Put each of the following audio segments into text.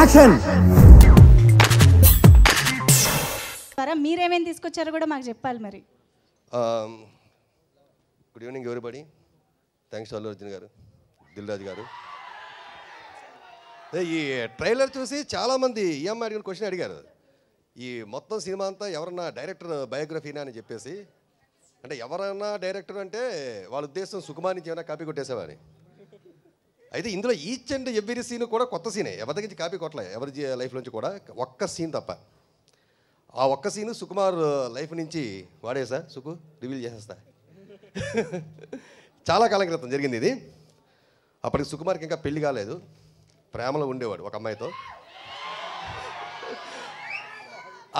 Action మీరేమేమి తీసుకొచ్చారో కూడా మాకు చెప్పాలి మరి good evening everybody thanks Allu Arjun garu Dilraj గారు ఈ ట్రైలర్ చూసి చాలామంది ఈఎంఐ e అడిగిన క్వశ్చన్ అడిగారు ఈ మొత్తం సినిమా అంతా ఎవరన్నా డైరెక్టర్ బయోగ్రఫీనా అని చెప్పేసి అంటే ఎవరన్నా డైరెక్టర్ అంటే వాళ్ళ ఉద్దేశం సుకుమార్ నుంచి ఏమైనా కాపీ కొట్టేసేవారి అయితే ఇందులో ఈచ్ అండ్ ఎవ్రీ సీన్ కూడా కొత్త సీనే ఎవరి దగ్గర నుంచి కాపీ కొట్టలే ఎవరి లైఫ్ నుంచి కూడా ఒక్క సీన్ తప్ప ఆ ఒక్క సీన్ సుకుమార్ లైఫ్ నుంచి వాడేసా సుకు రివీల్ చేసేస్తా చాలా కాలం క్రితం జరిగింది ఇది అప్పటికి సుకుమార్కి ఇంకా పెళ్లి కాలేదు ప్రేమలో ఉండేవాడు ఒక అమ్మాయితో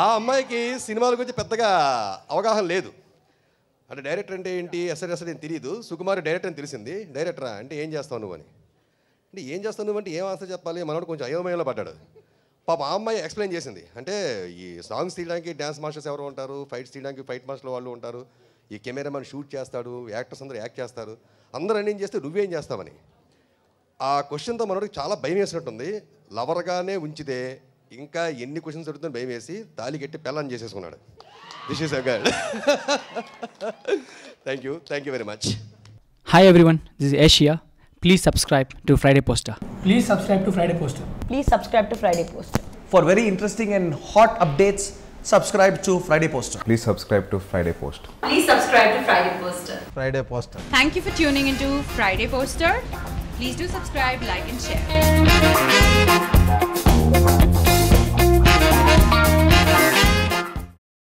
ఆ అమ్మాయికి సినిమాల గురించి పెద్దగా అవగాహన లేదు అంటే డైరెక్టర్ అంటే ఏంటి ఎస్ఆర్ ఎస్ఆర్ అని తెలియదు సుకుమార్ డైరెక్టర్ అని తెలిసింది డైరెక్టరా అంటే ఏం చేస్తావు నువ్వు అని అంటే ఏం చేస్తాను అంటే ఏం ఆన్సర్ చెప్పాలి మనోడు కొంచెం అయోమయంలో పడ్డాడు పాప ఆ అమ్మాయి ఎక్స్ప్లెయిన్ చేసింది అంటే ఈ సాంగ్స్ తీయడానికి డ్యాన్స్ మాస్టర్స్ ఎవరు ఉంటారు ఫైట్స్ తీయడానికి ఫైట్ మాస్టర్లు వాళ్ళు ఉంటారు ఈ కెమెరామెన్ షూట్ చేస్తాడు యాక్టర్స్ అందరూ యాక్ట్ చేస్తారు అందరూ అన్నీ చేస్తే నువ్వేం చేస్తామని ఆ క్వశ్చన్తో మనోడికి చాలా భయం వేసినట్టుంది లవర్గానే ఉంచితే ఇంకా ఎన్ని క్వశ్చన్స్ అడుగుతుంది భయం వేసి తాలి కట్టి పెళ్ళని చేసేసుకున్నాడు this is ad thank you thank you very much hi everyone this Asia Please subscribe to Friday Poster. Please subscribe to Friday Poster. Please subscribe to Friday Poster. For very interesting and hot updates, subscribe to Friday Poster. Please subscribe to Friday Poster. Please subscribe to Friday Poster. Friday Poster. Thank you for tuning into Friday Poster. Please do subscribe, like and share.